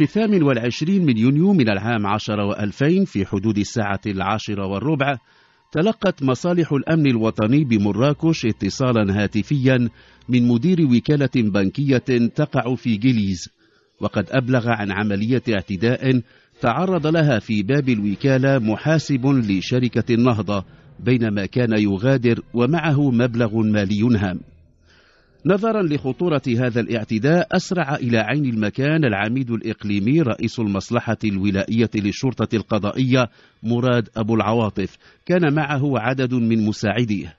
في الثامن والعشرين من يونيو من العام عشر وألفين في حدود الساعة العاشرة والربع تلقت مصالح الأمن الوطني بمراكش اتصالا هاتفيا من مدير وكالة بنكية تقع في جليز وقد أبلغ عن عملية اعتداء تعرض لها في باب الوكالة محاسب لشركة النهضة بينما كان يغادر ومعه مبلغ مالي هام نظرا لخطورة هذا الاعتداء أسرع إلى عين المكان العميد الإقليمي رئيس المصلحة الولائية للشرطة القضائية مراد أبو العواطف كان معه عدد من مساعديه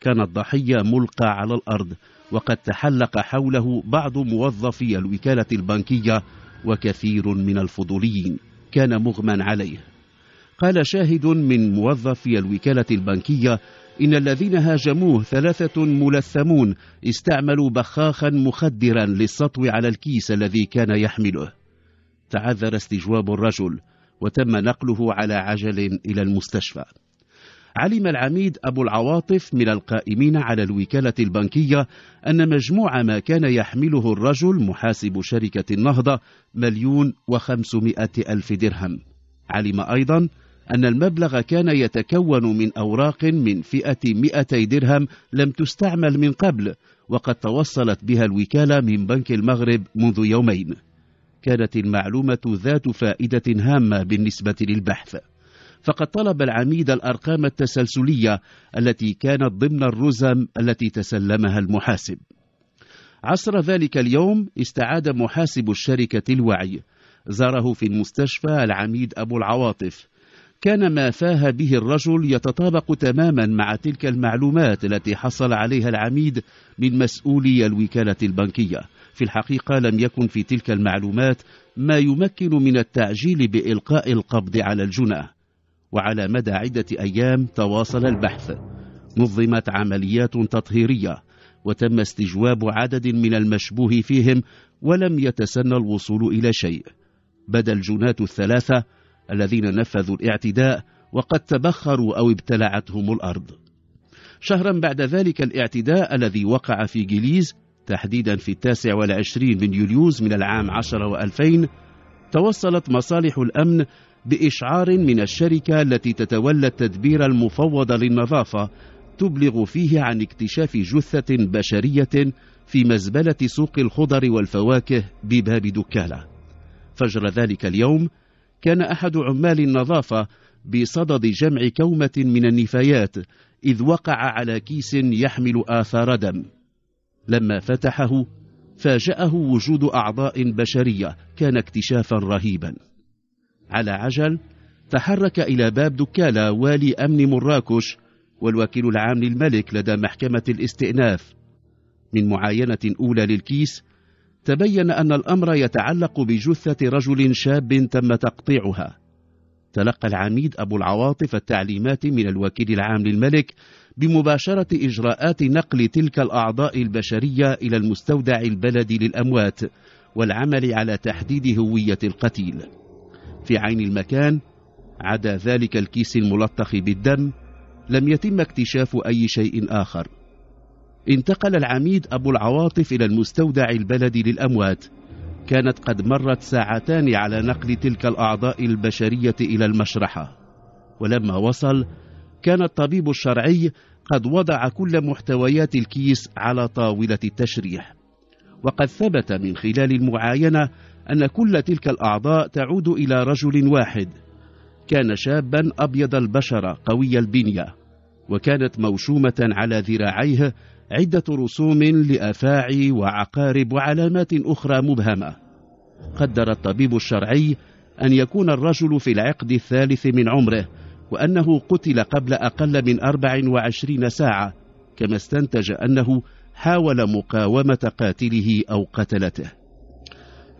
كان الضحية ملقى على الأرض وقد تحلق حوله بعض موظفي الوكالة البنكية وكثير من الفضوليين كان مغمى عليه قال شاهد من موظفي الوكالة البنكية إن الذين هاجموه ثلاثة ملثمون استعملوا بخاخا مخدرا للسطو على الكيس الذي كان يحمله تعذر استجواب الرجل وتم نقله على عجل إلى المستشفى علم العميد أبو العواطف من القائمين على الوكالة البنكية أن مجموع ما كان يحمله الرجل محاسب شركة النهضة مليون وخمسمائة ألف درهم علم أيضا أن المبلغ كان يتكون من أوراق من فئة 200 درهم لم تستعمل من قبل وقد توصلت بها الوكالة من بنك المغرب منذ يومين كانت المعلومة ذات فائدة هامة بالنسبة للبحث فقد طلب العميد الأرقام التسلسلية التي كانت ضمن الرزم التي تسلمها المحاسب عصر ذلك اليوم استعاد محاسب الشركة الوعي زاره في المستشفى العميد أبو العواطف كان ما فاه به الرجل يتطابق تماما مع تلك المعلومات التي حصل عليها العميد من مسؤولي الوكالة البنكية في الحقيقة لم يكن في تلك المعلومات ما يمكن من التعجيل بإلقاء القبض على الجنة وعلى مدى عدة أيام تواصل البحث نظمت عمليات تطهيرية وتم استجواب عدد من المشبوه فيهم ولم يتسنى الوصول إلى شيء بدا الجنات الثلاثة الذين نفذوا الاعتداء وقد تبخروا أو ابتلعتهم الأرض شهرا بعد ذلك الاعتداء الذي وقع في جليز تحديدا في التاسع والعشرين من يوليوز من العام عشر وألفين توصلت مصالح الأمن بإشعار من الشركة التي تتولى التدبير المفوض للنظافة تبلغ فيه عن اكتشاف جثة بشرية في مزبلة سوق الخضر والفواكه بباب دكالة فجر ذلك اليوم كان أحد عمال النظافة بصدد جمع كومة من النفايات إذ وقع على كيس يحمل آثار دم لما فتحه فاجأه وجود أعضاء بشرية كان اكتشافا رهيبا على عجل تحرك إلى باب دكالة والي أمن مراكش والوكيل العام للملك لدى محكمة الاستئناف من معاينة أولى للكيس تبين أن الأمر يتعلق بجثة رجل شاب تم تقطيعها تلقى العميد أبو العواطف التعليمات من الوكيل العام للملك بمباشرة إجراءات نقل تلك الأعضاء البشرية إلى المستودع البلدي للأموات والعمل على تحديد هوية القتيل في عين المكان عدا ذلك الكيس الملطخ بالدم لم يتم اكتشاف أي شيء آخر انتقل العميد أبو العواطف إلى المستودع البلدي للأموات كانت قد مرت ساعتان على نقل تلك الأعضاء البشرية إلى المشرحة ولما وصل كان الطبيب الشرعي قد وضع كل محتويات الكيس على طاولة التشريح وقد ثبت من خلال المعاينة أن كل تلك الأعضاء تعود إلى رجل واحد كان شابا أبيض البشرة قوي البنية وكانت موشومة على ذراعيه عدة رسوم لأفاعي وعقارب وعلامات أخرى مبهمة قدر الطبيب الشرعي أن يكون الرجل في العقد الثالث من عمره وأنه قتل قبل أقل من 24 ساعة كما استنتج أنه حاول مقاومة قاتله أو قتلته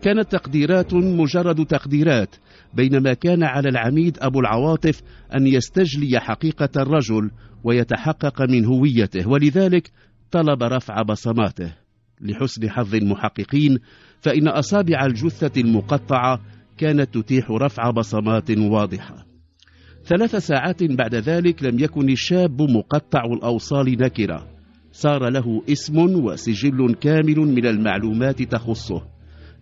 كانت تقديرات مجرد تقديرات بينما كان على العميد أبو العواطف أن يستجلي حقيقة الرجل ويتحقق من هويته ولذلك طلب رفع بصماته لحسن حظ المحققين فإن أصابع الجثة المقطعة كانت تتيح رفع بصمات واضحة ثلاث ساعات بعد ذلك لم يكن الشاب مقطع الأوصال نكرة صار له اسم وسجل كامل من المعلومات تخصه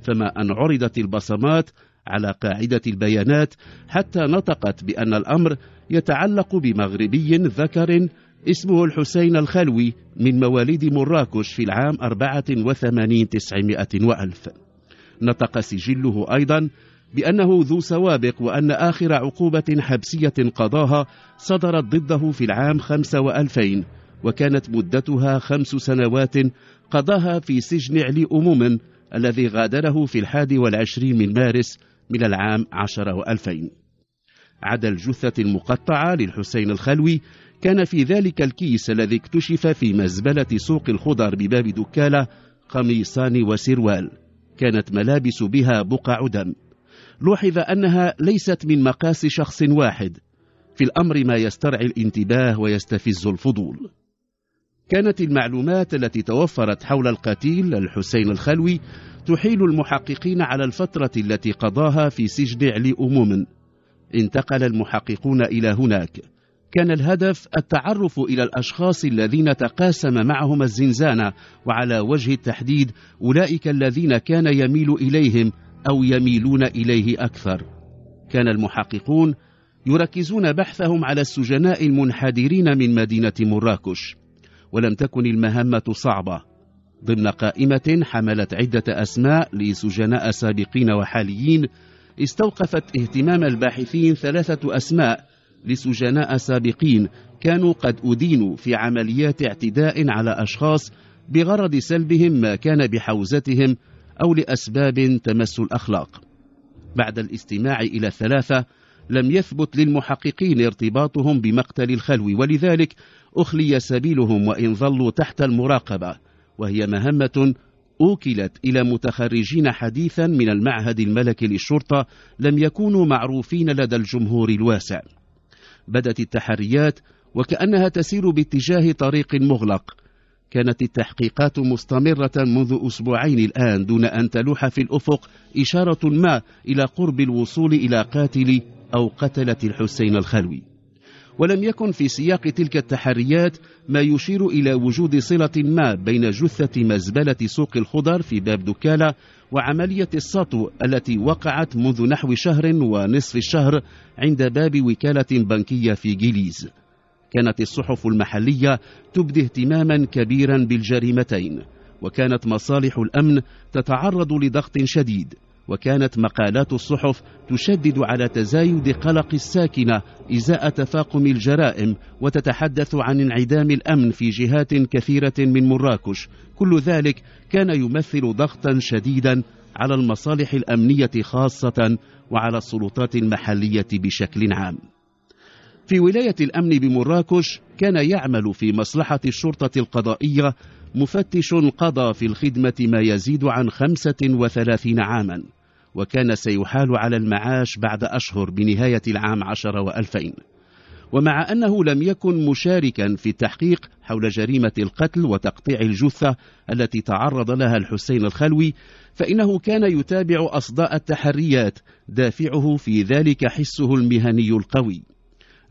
فما أن عرضت البصمات على قاعدة البيانات حتى نطقت بأن الأمر يتعلق بمغربي ذكر اسمه الحسين الخلوي من مواليد مراكش في العام 84 900 وألف نطق سجله أيضا بأنه ذو سوابق وأن آخر عقوبة حبسية قضاها صدرت ضده في العام 2000 وكانت مدتها خمس سنوات قضاها في سجن علي أموم الذي غادره في الحادي والعشرين من مارس من العام عشر وألفين عدا الجثة المقطعة للحسين الخلوي كان في ذلك الكيس الذي اكتشف في مزبلة سوق الخضر بباب دكالة قميصان وسروال كانت ملابس بها بقع دم لوحظ أنها ليست من مقاس شخص واحد في الأمر ما يسترعي الانتباه ويستفز الفضول كانت المعلومات التي توفرت حول القتيل الحسين الخلوي تحيل المحققين على الفترة التي قضاها في سجن علي أموم انتقل المحققون إلى هناك كان الهدف التعرف إلى الأشخاص الذين تقاسم معهم الزنزانة وعلى وجه التحديد أولئك الذين كان يميل إليهم أو يميلون إليه أكثر كان المحققون يركزون بحثهم على السجناء المنحدرين من مدينة مراكش ولم تكن المهمة صعبة ضمن قائمة حملت عدة أسماء لسجناء سابقين وحاليين استوقفت اهتمام الباحثين ثلاثة أسماء لسجناء سابقين كانوا قد أدينوا في عمليات اعتداء على أشخاص بغرض سلبهم ما كان بحوزتهم أو لأسباب تمس الأخلاق بعد الاستماع إلى الثلاثة لم يثبت للمحققين ارتباطهم بمقتل الخلو ولذلك أخلي سبيلهم وإن ظلوا تحت المراقبة وهي مهمة أوكلت إلى متخرجين حديثا من المعهد الملكي للشرطة لم يكونوا معروفين لدى الجمهور الواسع بدت التحريات وكأنها تسير باتجاه طريق مغلق كانت التحقيقات مستمرة منذ أسبوعين الآن دون أن تلوح في الأفق إشارة ما إلى قرب الوصول إلى قاتل أو قتلة الحسين الخلوي ولم يكن في سياق تلك التحريات ما يشير إلى وجود صلة ما بين جثة مزبلة سوق الخضر في باب دكالة وعملية السطو التي وقعت منذ نحو شهر ونصف الشهر عند باب وكالة بنكية في جيليز كانت الصحف المحلية تبدي اهتماما كبيرا بالجريمتين وكانت مصالح الأمن تتعرض لضغط شديد وكانت مقالات الصحف تشدد على تزايد قلق الساكنة إزاء تفاقم الجرائم وتتحدث عن انعدام الأمن في جهات كثيرة من مراكش كل ذلك كان يمثل ضغطا شديدا على المصالح الأمنية خاصة وعلى السلطات المحلية بشكل عام في ولاية الأمن بمراكش كان يعمل في مصلحة الشرطة القضائية مفتش قضى في الخدمة ما يزيد عن 35 عاما وكان سيحال على المعاش بعد أشهر بنهاية العام عشر وألفين ومع أنه لم يكن مشاركا في التحقيق حول جريمة القتل وتقطيع الجثة التي تعرض لها الحسين الخلوي فإنه كان يتابع أصداء التحريات دافعه في ذلك حسه المهني القوي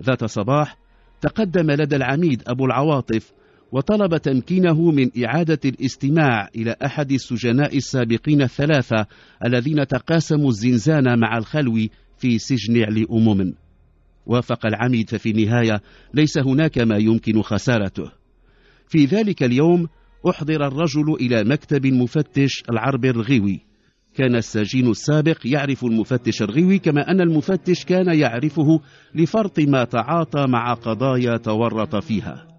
ذات صباح تقدم لدى العميد أبو العواطف وطلب تمكينه من إعادة الاستماع إلى أحد السجناء السابقين الثلاثة الذين تقاسموا الزنزانة مع الخلوي في سجن علي أمم وافق العميد ففي النهاية ليس هناك ما يمكن خسارته في ذلك اليوم أحضر الرجل إلى مكتب المفتش العرب الرغيوي كان السجين السابق يعرف المفتش الرغيوي كما أن المفتش كان يعرفه لفرط ما تعاطى مع قضايا تورط فيها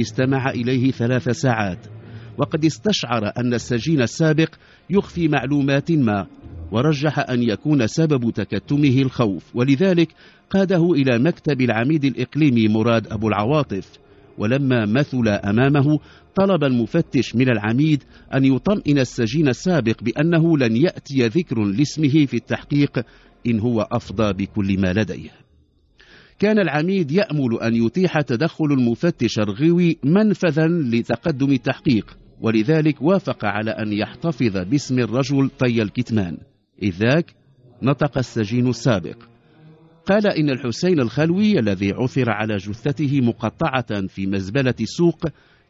استمع إليه ثلاث ساعات وقد استشعر أن السجين السابق يخفي معلومات ما ورجح أن يكون سبب تكتمه الخوف ولذلك قاده إلى مكتب العميد الإقليمي مراد أبو العواطف ولما مثل أمامه طلب المفتش من العميد أن يطمئن السجين السابق بأنه لن يأتي ذكر لاسمه في التحقيق إن هو أفضى بكل ما لديه كان العميد يأمل أن يتيح تدخل المفتش الغوي منفذا لتقدم التحقيق ولذلك وافق على أن يحتفظ باسم الرجل طي الكتمان إذ ذاك نطق السجين السابق قال إن الحسين الخلوي الذي عثر على جثته مقطعة في مزبلة السوق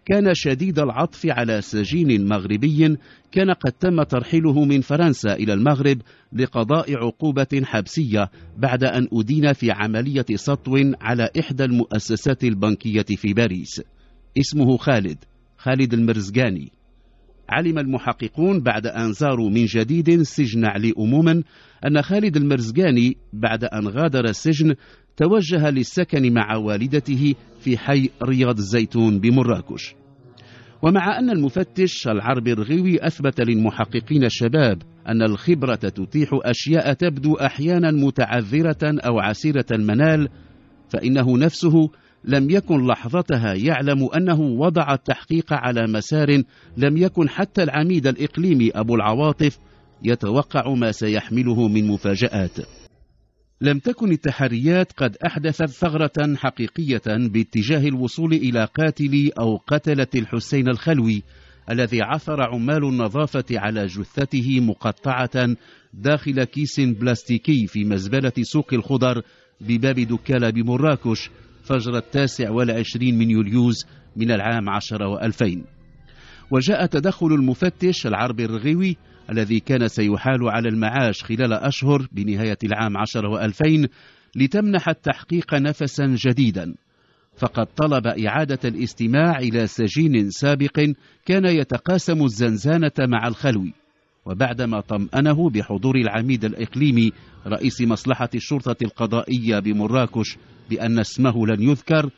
كان شديد العطف على سجين مغربي كان قد تم ترحيله من فرنسا إلى المغرب لقضاء عقوبة حبسية بعد أن أدين في عملية سطو على إحدى المؤسسات البنكية في باريس اسمه خالد خالد المرزقاني علم المحققون بعد أن زاروا من جديد سجن علي أموما أن خالد المرزقاني بعد أن غادر السجن توجه للسكن مع والدته في حي رياض الزيتون بمراكش ومع أن المفتش العربي الغوي أثبت للمحققين الشباب أن الخبرة تتيح أشياء تبدو أحيانا متعذرة أو عسيرة المنال فإنه نفسه لم يكن لحظتها يعلم أنه وضع التحقيق على مسار لم يكن حتى العميد الإقليمي أبو العواطف يتوقع ما سيحمله من مفاجآت لم تكن التحريات قد أحدثت ثغرة حقيقية باتجاه الوصول إلى قاتل أو قتلة الحسين الخلوي الذي عثر عمال النظافة على جثته مقطعة داخل كيس بلاستيكي في مزبلة سوق الخضر بباب دكالة بمراكش فجر التاسع والعشرين من يوليوز من العام عشر وألفين وجاء تدخل المفتش العربي الرغيوي الذي كان سيحال على المعاش خلال أشهر بنهاية العام عشر وألفين لتمنح التحقيق نفسا جديدا فقد طلب إعادة الاستماع إلى سجين سابق كان يتقاسم الزنزانة مع الخلوي وبعدما طمأنه بحضور العميد الإقليمي رئيس مصلحة الشرطة القضائية بمراكش بأن اسمه لن يذكر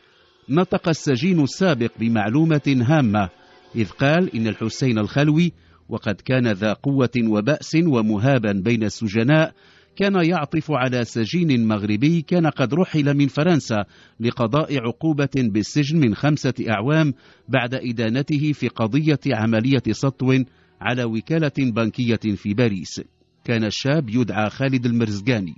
نطق السجين السابق بمعلومة هامة إذ قال إن الحسين الخلوي وقد كان ذا قوة وبأس ومهابا بين السجناء كان يعطف على سجين مغربي كان قد رحل من فرنسا لقضاء عقوبة بالسجن من خمسة أعوام بعد إدانته في قضية عملية سطو على وكالة بنكية في باريس كان الشاب يدعى خالد المرزقاني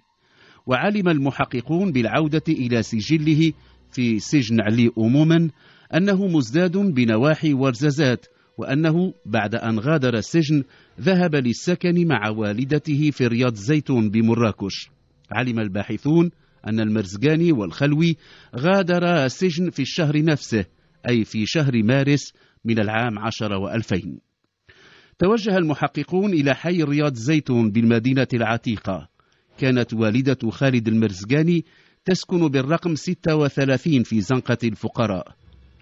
وعلم المحققون بالعودة إلى سجله في سجن علي عموما أنه مزداد بنواحي ورزازات وأنه بعد أن غادر السجن ذهب للسكن مع والدته في رياض زيتون بمراكش علم الباحثون أن المرزقاني والخلوي غادرا السجن في الشهر نفسه أي في شهر مارس من العام عشر وألفين توجه المحققون إلى حي رياض زيتون بالمدينة العتيقة كانت والدة خالد المرزقاني تسكن بالرقم 36 في زنقة الفقراء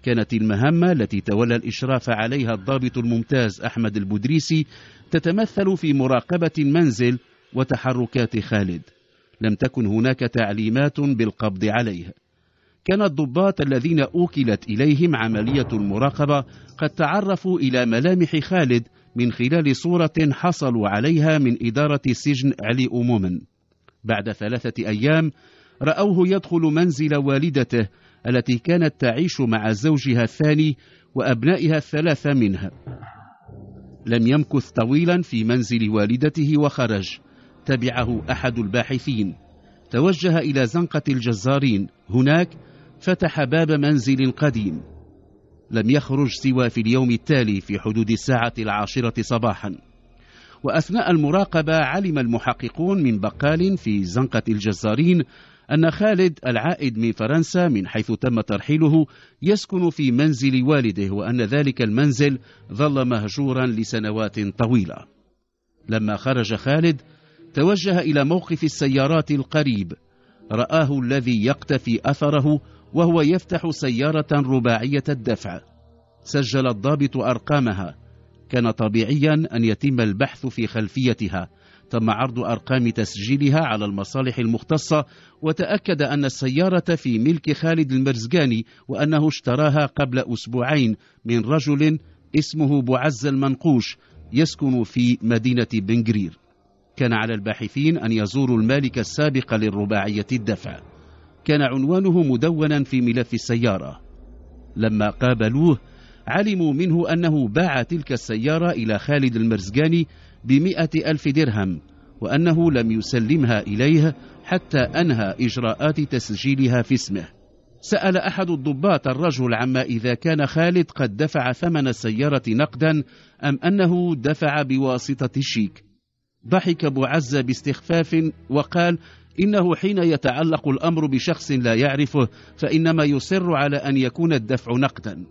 كانت المهمة التي تولى الإشراف عليها الضابط الممتاز أحمد البدريسي تتمثل في مراقبة المنزل وتحركات خالد لم تكن هناك تعليمات بالقبض عليه كان الضباط الذين أوكلت إليهم عملية المراقبة قد تعرفوا إلى ملامح خالد من خلال صورة حصلوا عليها من إدارة سجن علي أمومن بعد ثلاثة أيام رأوه يدخل منزل والدته التي كانت تعيش مع زوجها الثاني وأبنائها الثلاثة منها لم يمكث طويلا في منزل والدته وخرج تبعه أحد الباحثين توجه إلى زنقة الجزارين هناك فتح باب منزل قديم لم يخرج سوى في اليوم التالي في حدود الساعة العاشرة صباحا وأثناء المراقبة علم المحققون من بقال في زنقة الجزارين أن خالد العائد من فرنسا من حيث تم ترحيله يسكن في منزل والده وأن ذلك المنزل ظل مهجورا لسنوات طويلة لما خرج خالد توجه إلى موقف السيارات القريب رآه الذي يقتفي أثره وهو يفتح سيارة رباعية الدفع سجل الضابط أرقامها كان طبيعيا أن يتم البحث في خلفيتها تم عرض أرقام تسجيلها على المصالح المختصة وتأكد أن السيارة في ملك خالد المرزقاني وأنه اشتراها قبل أسبوعين من رجل اسمه بوعز المنقوش يسكن في مدينة بنجرير كان على الباحثين أن يزوروا المالك السابق للرباعية الدفع كان عنوانه مدونا في ملف السيارة لما قابلوه علموا منه أنه باع تلك السيارة إلى خالد المرزقاني بمئة ألف درهم وأنه لم يسلمها إليه حتى أنهى إجراءات تسجيلها في اسمه سأل أحد الضباط الرجل عما إذا كان خالد قد دفع ثمن السيارة نقدا أم أنه دفع بواسطة الشيك ضحك أبو عزة باستخفاف وقال إنه حين يتعلق الأمر بشخص لا يعرفه فإنما يصر على أن يكون الدفع نقدا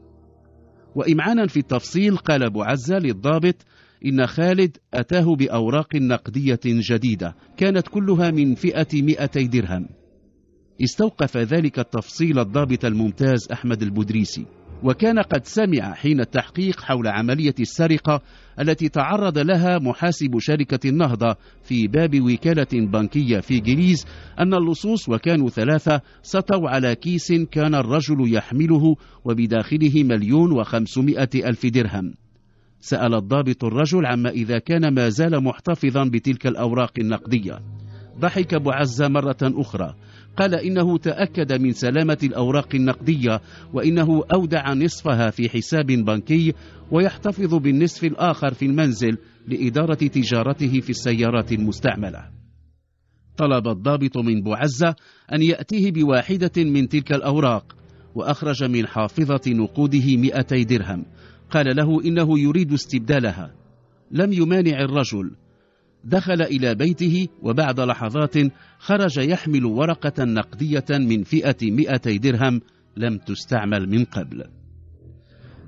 وإمعانا في التفصيل قال أبو عزة للضابط إن خالد أتاه بأوراق نقدية جديدة كانت كلها من فئة 200 درهم استوقف ذلك التفصيل الضابط الممتاز أحمد البدريسي وكان قد سمع حين التحقيق حول عملية السرقة التي تعرض لها محاسب شركة النهضة في باب وكالة بنكية في جليز أن اللصوص وكانوا ثلاثة سطوا على كيس كان الرجل يحمله وبداخله مليون وخمسمائة ألف درهم سأل الضابط الرجل عما إذا كان ما زال محتفظا بتلك الأوراق النقدية ضحك بعزة مرة أخرى قال إنه تأكد من سلامة الأوراق النقدية وإنه أودع نصفها في حساب بنكي ويحتفظ بالنصف الآخر في المنزل لإدارة تجارته في السيارات المستعملة طلب الضابط من بوعزة أن يأتيه بواحدة من تلك الأوراق وأخرج من حافظة نقوده مئتي درهم قال له إنه يريد استبدالها لم يمانع الرجل دخل إلى بيته وبعد لحظات خرج يحمل ورقة نقدية من فئة 200 درهم لم تستعمل من قبل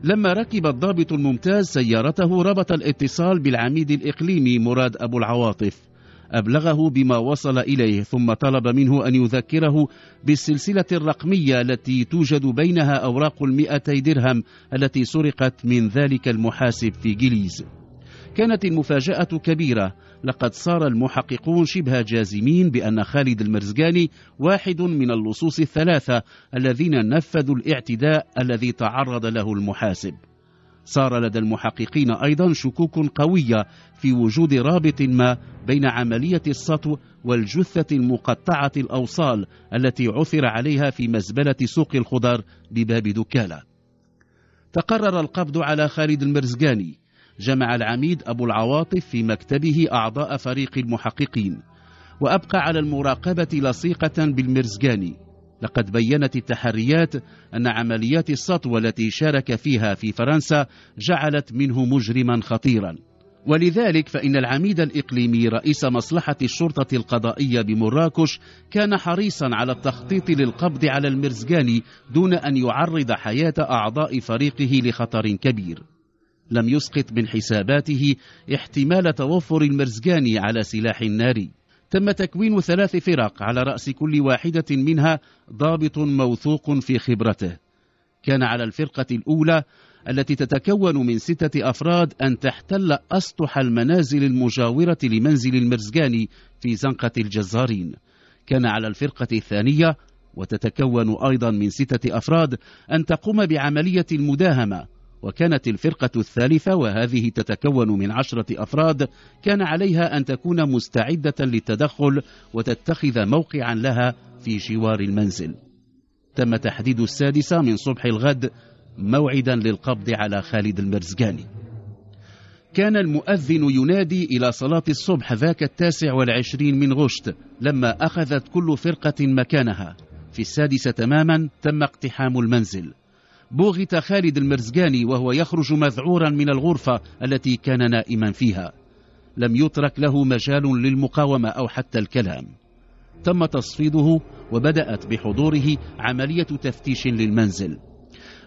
لما ركب الضابط الممتاز سيارته ربط الاتصال بالعميد الإقليمي مراد أبو العواطف أبلغه بما وصل إليه ثم طلب منه أن يذكره بالسلسلة الرقمية التي توجد بينها أوراق المئتي درهم التي سرقت من ذلك المحاسب في جليز كانت المفاجأة كبيرة لقد صار المحققون شبه جازمين بأن خالد المرزقاني واحد من اللصوص الثلاثة الذين نفذوا الاعتداء الذي تعرض له المحاسب صار لدى المحققين أيضا شكوك قوية في وجود رابط ما بين عملية السطو والجثة المقطعة الأوصال التي عثر عليها في مزبلة سوق الخضار بباب دكالة تقرر القبض على خالد المرزقاني جمع العميد أبو العواطف في مكتبه أعضاء فريق المحققين وأبقى على المراقبة لصيقة بالمرزقاني لقد بينت التحريات أن عمليات السطو التي شارك فيها في فرنسا جعلت منه مجرما خطيرا ولذلك فإن العميد الإقليمي رئيس مصلحة الشرطة القضائية بمراكش كان حريصا على التخطيط للقبض على المرزقاني دون أن يعرض حياة أعضاء فريقه لخطر كبير لم يسقط من حساباته احتمال توفر المرزجاني على سلاح ناري تم تكوين ثلاث فرق على رأس كل واحدة منها ضابط موثوق في خبرته كان على الفرقة الأولى التي تتكون من ستة أفراد أن تحتل أسطح المنازل المجاورة لمنزل المرزجاني في زنقة الجزارين كان على الفرقة الثانية وتتكون أيضا من ستة أفراد أن تقوم بعملية المداهمة وكانت الفرقة الثالثة وهذه تتكون من عشرة أفراد كان عليها أن تكون مستعدة للتدخل وتتخذ موقعا لها في جوار المنزل تم تحديد السادسة من صبح الغد موعدا للقبض على خالد المرزقاني كان المؤذن ينادي إلى صلاة الصبح ذاك التاسع والعشرين من غشت لما أخذت كل فرقة مكانها في السادسة تماما تم اقتحام المنزل بوغت خالد المرزقاني وهو يخرج مذعورا من الغرفة التي كان نائما فيها لم يترك له مجال للمقاومة أو حتى الكلام تم تصفيده وبدأت بحضوره عملية تفتيش للمنزل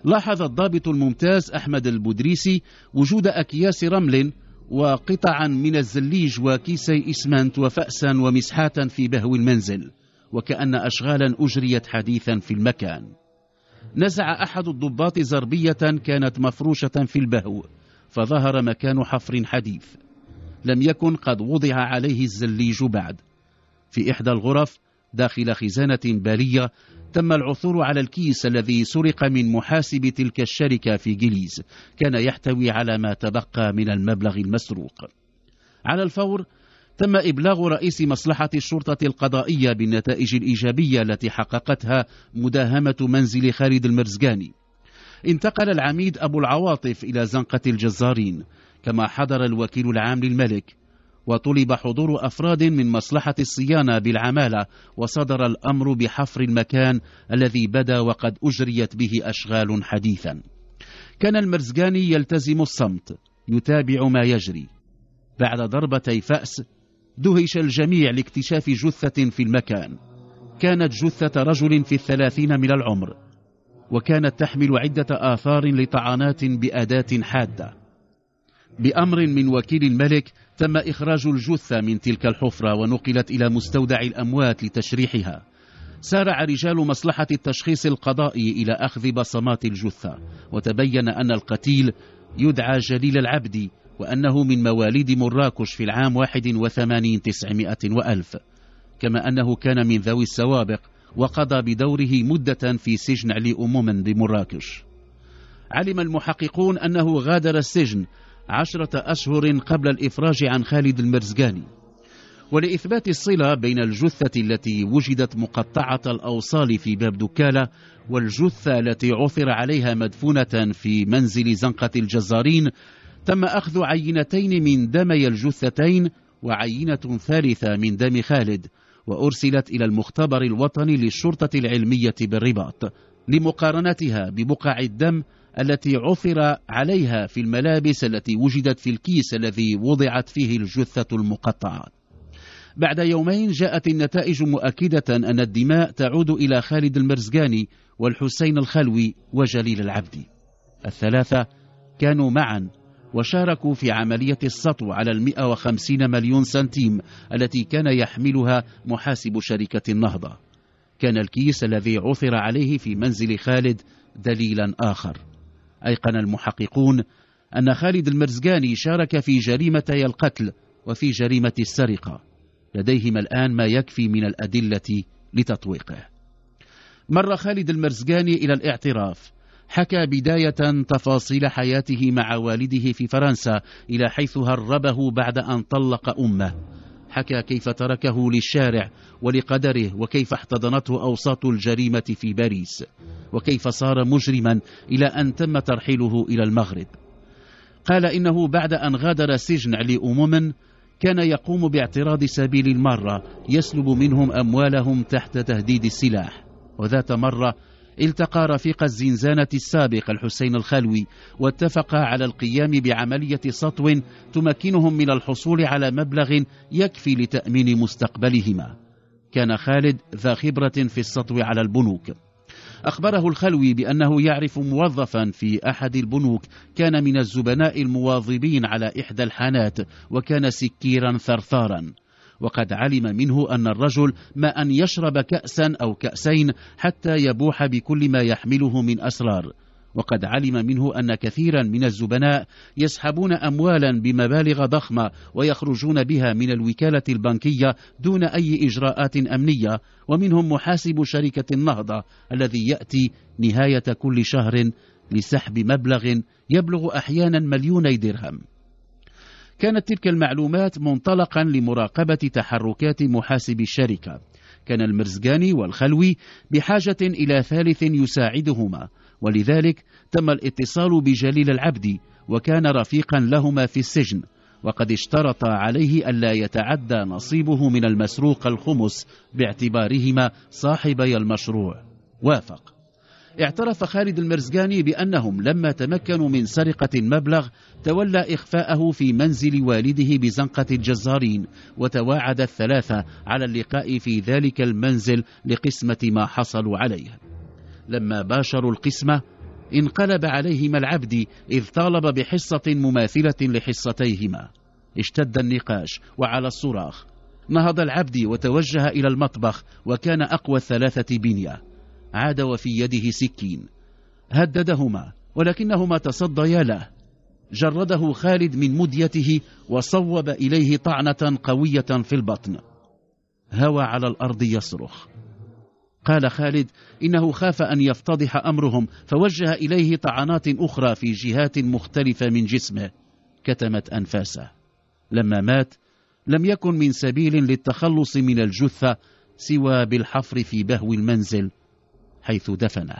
لاحظ الضابط الممتاز أحمد البدريسي وجود أكياس رمل وقطعا من الزليج وكيسي إسمنت وفأسا ومسحاتا في بهو المنزل وكأن أشغالا أجريت حديثا في المكان نزع أحد الضباط زربية كانت مفروشة في البهو فظهر مكان حفر حديث لم يكن قد وضع عليه الزليج بعد في إحدى الغرف داخل خزانة بالية تم العثور على الكيس الذي سرق من محاسب تلك الشركة في جليز كان يحتوي على ما تبقى من المبلغ المسروق على الفور تم إبلاغ رئيس مصلحة الشرطة القضائية بالنتائج الإيجابية التي حققتها مداهمة منزل خالد المرزقاني انتقل العميد أبو العواطف إلى زنقة الجزارين كما حضر الوكيل العام للملك وطلب حضور أفراد من مصلحة الصيانة بالعمالة وصدر الأمر بحفر المكان الذي بدا وقد أجريت به أشغال حديثا كان المرزقاني يلتزم الصمت يتابع ما يجري بعد ضربتي فأس دهش الجميع لاكتشاف جثة في المكان كانت جثة رجل في الثلاثين من العمر وكانت تحمل عدة آثار لطعنات بأداة حادة بأمر من وكيل الملك تم إخراج الجثة من تلك الحفرة ونقلت إلى مستودع الأموات لتشريحها سارع رجال مصلحة التشخيص القضائي إلى أخذ بصمات الجثة وتبين أن القتيل يدعى جليل العبدي وأنه من مواليد مراكش في العام 81 900 وألف كما أنه كان من ذوي السوابق وقضى بدوره مدة في سجن علي أمومن بمراكش علم المحققون أنه غادر السجن عشرة أشهر قبل الإفراج عن خالد المرزقاني ولإثبات الصلة بين الجثة التي وجدت مقطعة الأوصال في باب دكالة والجثة التي عثر عليها مدفونة في منزل زنقة الجزارين تم أخذ عينتين من دمي الجثتين وعينة ثالثة من دم خالد وأرسلت إلى المختبر الوطني للشرطة العلمية بالرباط لمقارنتها ببقع الدم التي عثر عليها في الملابس التي وجدت في الكيس الذي وضعت فيه الجثة المقطعة بعد يومين جاءت النتائج مؤكدة أن الدماء تعود إلى خالد المرزقاني والحسين الخلوي وجليل العبدي الثلاثة كانوا معا وشاركوا في عملية السطو على ال 150 مليون سنتيم التي كان يحملها محاسب شركة النهضة كان الكيس الذي عثر عليه في منزل خالد دليلا آخر أيقن المحققون أن خالد المرزقاني شارك في جريمتي القتل وفي جريمة السرقة لديهم الآن ما يكفي من الأدلة لتطويقه مر خالد المرزقاني إلى الاعتراف حكى بداية تفاصيل حياته مع والده في فرنسا إلى حيث هربه بعد أن طلق أمه حكى كيف تركه للشارع ولقدره وكيف احتضنته أوساط الجريمة في باريس وكيف صار مجرما إلى أن تم ترحيله إلى المغرب قال إنه بعد أن غادر سجن علي أموم كان يقوم باعتراض سبيل المرة يسلب منهم أموالهم تحت تهديد السلاح وذات مرة التقى رفيق الزنزانة السابق الحسين الخلوي واتفقا على القيام بعملية سطو تمكنهم من الحصول على مبلغ يكفي لتأمين مستقبلهما كان خالد ذا خبرة في السطو على البنوك أخبره الخلوي بأنه يعرف موظفا في أحد البنوك كان من الزبناء المواظبين على إحدى الحانات وكان سكيرا ثرثارا وقد علم منه أن الرجل ما أن يشرب كأسا أو كأسين حتى يبوح بكل ما يحمله من أسرار وقد علم منه أن كثيرا من الزبناء يسحبون أموالا بمبالغ ضخمة ويخرجون بها من الوكالة البنكية دون أي إجراءات أمنية ومنهم محاسب شركة النهضة الذي يأتي نهاية كل شهر لسحب مبلغ يبلغ أحيانا مليوني درهم كانت تلك المعلومات منطلقا لمراقبة تحركات محاسب الشركة كان المرزقاني والخلوي بحاجة إلى ثالث يساعدهما ولذلك تم الاتصال بجليل العبدي وكان رفيقا لهما في السجن وقد اشترط عليه ألا يتعدى نصيبه من المسروق الخمس باعتبارهما صاحبي المشروع وافق اعترف خالد المرزقاني بأنهم لما تمكنوا من سرقة المبلغ تولى إخفاءه في منزل والده بزنقة الجزارين وتواعد الثلاثة على اللقاء في ذلك المنزل لقسمة ما حصلوا عليه لما باشروا القسمة انقلب عليهما العبد إذ طالب بحصة مماثلة لحصتيهما اشتد النقاش وعلى الصراخ نهض العبد وتوجه إلى المطبخ وكان أقوى الثلاثة بنيه عاد وفي يده سكين هددهما ولكنهما تصديا له جرده خالد من مديته وصوب إليه طعنة قوية في البطن هوى على الأرض يصرخ قال خالد إنه خاف أن يفتضح أمرهم فوجه إليه طعنات أخرى في جهات مختلفة من جسمه كتمت أنفاسه لما مات لم يكن من سبيل للتخلص من الجثة سوى بالحفر في بهو المنزل حيث دفنه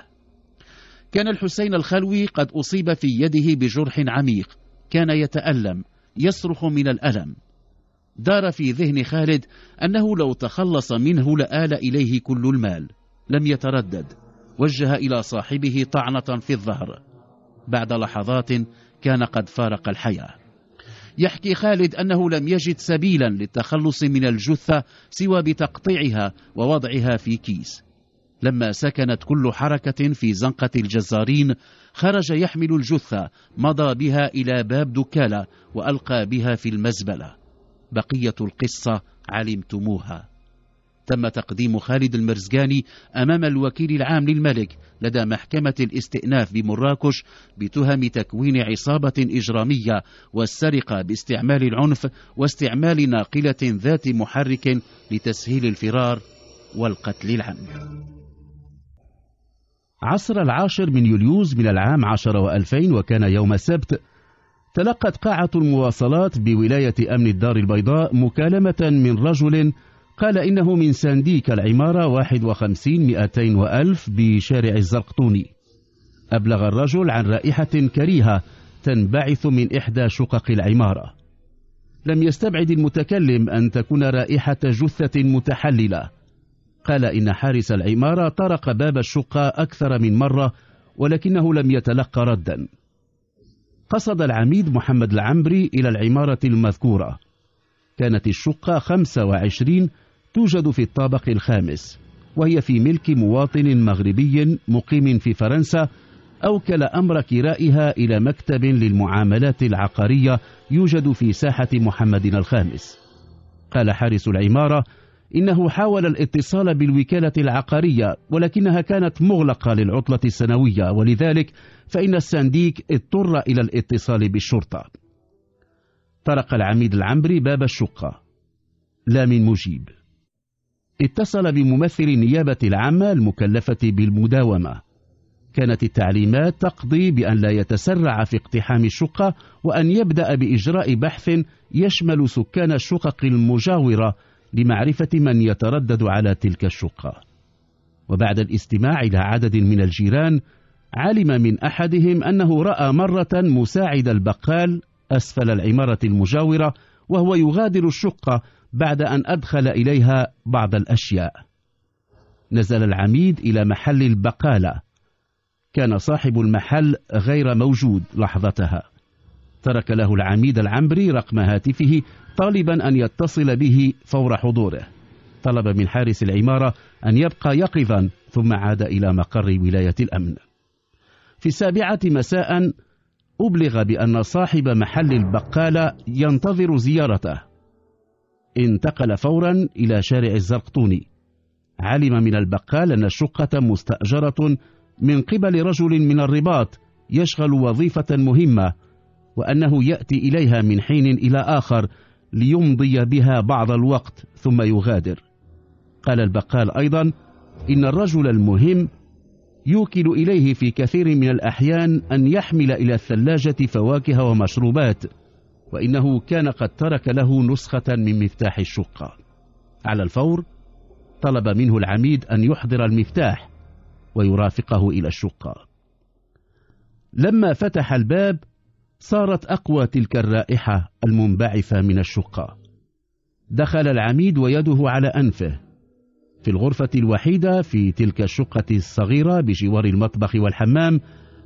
كان الحسين الخلوي قد أصيب في يده بجرح عميق كان يتألم يصرخ من الألم دار في ذهن خالد أنه لو تخلص منه لآل إليه كل المال لم يتردد وجه إلى صاحبه طعنة في الظهر بعد لحظات كان قد فارق الحياة يحكي خالد أنه لم يجد سبيلا للتخلص من الجثة سوى بتقطيعها ووضعها في كيس لما سكنت كل حركة في زنقة الجزارين خرج يحمل الجثة مضى بها إلى باب دكالة وألقى بها في المزبلة بقية القصة علمتموها تم تقديم خالد المرزقاني أمام الوكيل العام للملك لدى محكمة الاستئناف بمراكش بتهم تكوين عصابة إجرامية والسرقة باستعمال العنف واستعمال ناقلة ذات محرك لتسهيل الفرار والقتل العمد عصر العاشر من يوليوز من العام عشر وألفين وكان يوم السبت تلقت قاعة المواصلات بولاية أمن الدار البيضاء مكالمة من رجل قال إنه من سانديك العمارة 51 200 وألف بشارع الزرقطوني أبلغ الرجل عن رائحة كريهة تنبعث من إحدى شقق العمارة لم يستبعد المتكلم أن تكون رائحة جثة متحللة قال إن حارس العمارة طرق باب الشقة أكثر من مرة ولكنه لم يتلقى ردا قصد العميد محمد العنبري إلى العمارة المذكورة كانت الشقة 25 توجد في الطابق الخامس وهي في ملك مواطن مغربي مقيم في فرنسا أوكل أمر كرائها إلى مكتب للمعاملات العقارية يوجد في ساحة محمد الخامس قال حارس العمارة إنه حاول الاتصال بالوكالة العقارية ولكنها كانت مغلقة للعطلة السنوية ولذلك فإن السانديك اضطر إلى الاتصال بالشرطة طرق العميد العمبري باب الشقة لا من مجيب اتصل بممثل النيابة العامة المكلفة بالمداومة كانت التعليمات تقضي بأن لا يتسرع في اقتحام الشقة وأن يبدأ بإجراء بحث يشمل سكان الشقق المجاورة لمعرفة من يتردد على تلك الشقة وبعد الاستماع إلى عدد من الجيران علم من أحدهم أنه رأى مرة مساعد البقال أسفل العمارة المجاورة وهو يغادر الشقة بعد أن أدخل إليها بعض الأشياء نزل العميد إلى محل البقالة كان صاحب المحل غير موجود لحظتها ترك له العميد العنبري رقم هاتفه طالبا أن يتصل به فور حضوره طلب من حارس العمارة أن يبقى يقظا ثم عاد إلى مقر ولاية الأمن في السابعة مساء أبلغ بأن صاحب محل البقالة ينتظر زيارته انتقل فورا إلى شارع الزرقطوني علم من البقال أن الشقة مستأجرة من قبل رجل من الرباط يشغل وظيفة مهمة وأنه يأتي إليها من حين إلى آخر ليمضي بها بعض الوقت ثم يغادر قال البقال أيضا إن الرجل المهم يوكل إليه في كثير من الأحيان أن يحمل إلى الثلاجة فواكه ومشروبات وإنه كان قد ترك له نسخة من مفتاح الشقة على الفور طلب منه العميد أن يحضر المفتاح ويرافقه إلى الشقة لما فتح الباب صارت أقوى تلك الرائحة المنبعثة من الشقة دخل العميد ويده على أنفه في الغرفة الوحيدة في تلك الشقة الصغيرة بجوار المطبخ والحمام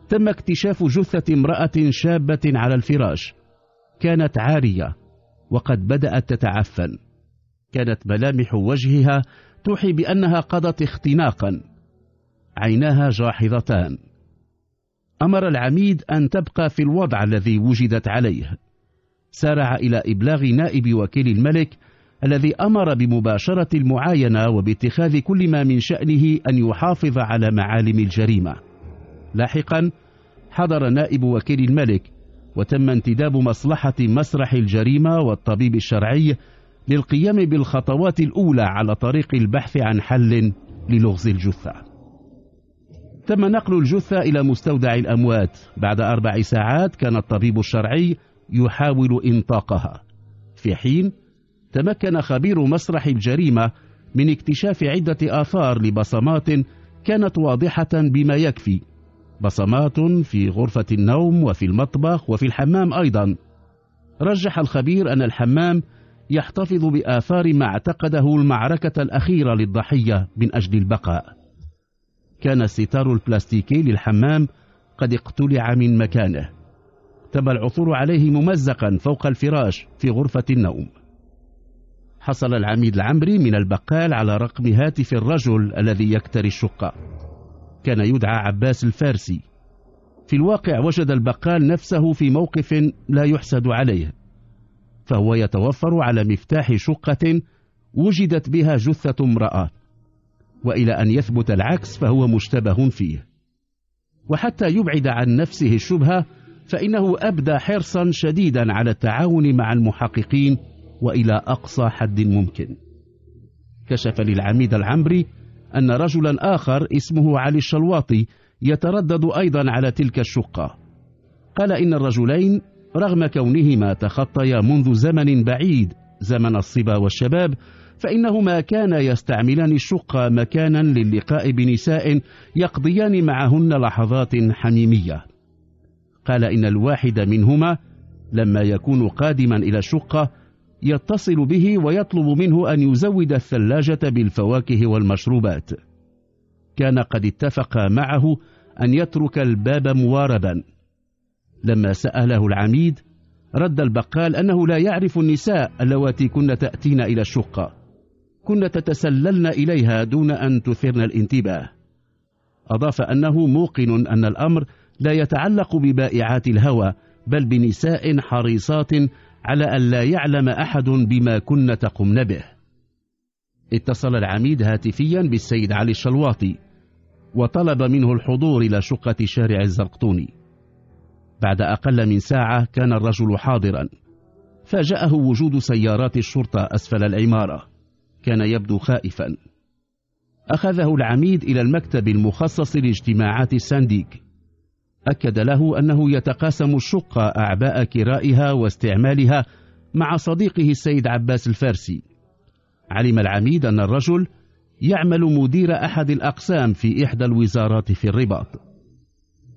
تم اكتشاف جثة امرأة شابة على الفراش كانت عارية وقد بدأت تتعفن كانت ملامح وجهها توحي بأنها قضت اختناقا عيناها جاحظتان أمر العميد أن تبقى في الوضع الذي وجدت عليه سارع إلى إبلاغ نائب وكيل الملك الذي أمر بمباشرة المعاينة وباتخاذ كل ما من شأنه أن يحافظ على معالم الجريمة لاحقا حضر نائب وكيل الملك وتم انتداب مصلحة مسرح الجريمة والطبيب الشرعي للقيام بالخطوات الأولى على طريق البحث عن حل للغز الجثة تم نقل الجثة إلى مستودع الأموات بعد أربع ساعات كان الطبيب الشرعي يحاول إنطاقها في حين تمكن خبير مسرح الجريمة من اكتشاف عدة آثار لبصمات كانت واضحة بما يكفي بصمات في غرفة النوم وفي المطبخ وفي الحمام أيضا رجح الخبير أن الحمام يحتفظ بآثار ما اعتقده المعركة الأخيرة للضحية من أجل البقاء كان الستار البلاستيكي للحمام قد اقتلع من مكانه تم العثور عليه ممزقا فوق الفراش في غرفة النوم حصل العميد العمري من البقال على رقم هاتف الرجل الذي يكتري الشقة كان يدعى عباس الفارسي في الواقع وجد البقال نفسه في موقف لا يحسد عليه فهو يتوفر على مفتاح شقة وجدت بها جثة امرأة وإلى أن يثبت العكس فهو مشتبه فيه وحتى يبعد عن نفسه الشبهة فإنه أبدى حرصا شديدا على التعاون مع المحققين وإلى أقصى حد ممكن كشف للعميد العمري أن رجلا آخر اسمه علي الشلواطي يتردد أيضا على تلك الشقة قال إن الرجلين رغم كونهما تخطيا منذ زمن بعيد زمن الصبا والشباب فإنهما كانا يستعملان الشقة مكانا للقاء بنساء يقضيان معهن لحظات حميمية قال إن الواحد منهما لما يكون قادما إلى الشقة يتصل به ويطلب منه أن يزود الثلاجة بالفواكه والمشروبات كان قد اتفق معه أن يترك الباب مواربا لما سأله العميد رد البقال أنه لا يعرف النساء اللواتي كن تأتين إلى الشقة كن تتسللن إليها دون أن تثيرن الانتباه أضاف أنه موقن أن الأمر لا يتعلق ببائعات الهوى بل بنساء حريصات على أن لا يعلم أحد بما كن تقمن به اتصل العميد هاتفيا بالسيد علي الشلواطي وطلب منه الحضور إلى شقة شارع الزرقطوني بعد أقل من ساعة كان الرجل حاضرا فاجأه وجود سيارات الشرطة أسفل العمارة كان يبدو خائفا أخذه العميد إلى المكتب المخصص لاجتماعات السانديك أكد له أنه يتقاسم الشقة أعباء كرائها واستعمالها مع صديقه السيد عباس الفارسي علم العميد أن الرجل يعمل مدير أحد الأقسام في إحدى الوزارات في الرباط